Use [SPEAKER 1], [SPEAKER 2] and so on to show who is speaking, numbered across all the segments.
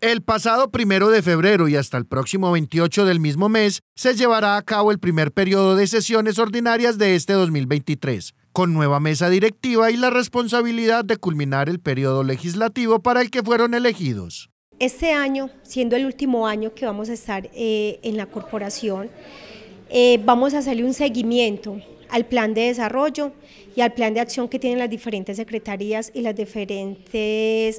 [SPEAKER 1] El pasado primero de febrero y hasta el próximo 28 del mismo mes se llevará a cabo el primer periodo de sesiones ordinarias de este 2023, con nueva mesa directiva y la responsabilidad de culminar el periodo legislativo para el que fueron elegidos.
[SPEAKER 2] Este año, siendo el último año que vamos a estar eh, en la corporación, eh, vamos a hacerle un seguimiento al plan de desarrollo y al plan de acción que tienen las diferentes secretarías y las diferentes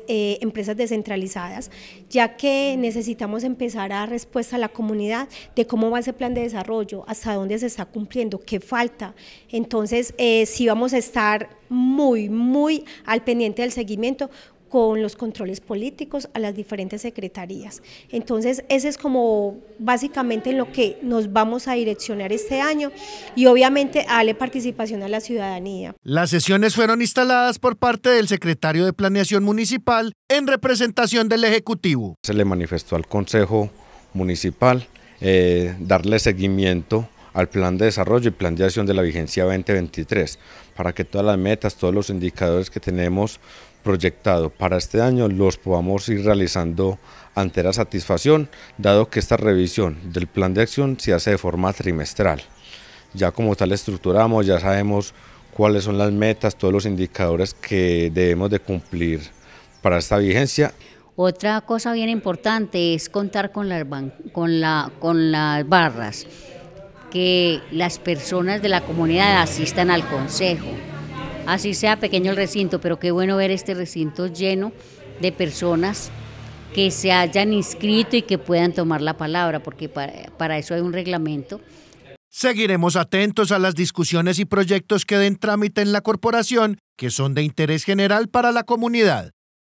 [SPEAKER 2] eh, empresas descentralizadas, ya que necesitamos empezar a dar respuesta a la comunidad de cómo va ese plan de desarrollo, hasta dónde se está cumpliendo, qué falta. Entonces, eh, sí vamos a estar muy, muy al pendiente del seguimiento con los controles políticos a las diferentes secretarías. Entonces, ese es como básicamente en lo que nos vamos a direccionar este año y obviamente a darle participación a la ciudadanía.
[SPEAKER 1] Las sesiones fueron instaladas por parte del secretario de Planeación Municipal en representación del Ejecutivo.
[SPEAKER 3] Se le manifestó al Consejo Municipal eh, darle seguimiento al Plan de Desarrollo y Plan de Acción de la Vigencia 2023, para que todas las metas, todos los indicadores que tenemos proyectados para este año los podamos ir realizando ante la satisfacción, dado que esta revisión del plan de acción se hace de forma trimestral. Ya como tal estructuramos, ya sabemos cuáles son las metas, todos los indicadores que debemos de cumplir para esta vigencia.
[SPEAKER 4] Otra cosa bien importante es contar con con la, con las barras que las personas de la comunidad asistan al consejo. Así sea pequeño el recinto, pero qué bueno ver este recinto lleno de personas que se hayan inscrito y que puedan tomar la palabra, porque para, eso hay un reglamento.
[SPEAKER 1] Seguiremos atentos a las discusiones y proyectos que den trámite en la corporación, que son de interés general para la comunidad.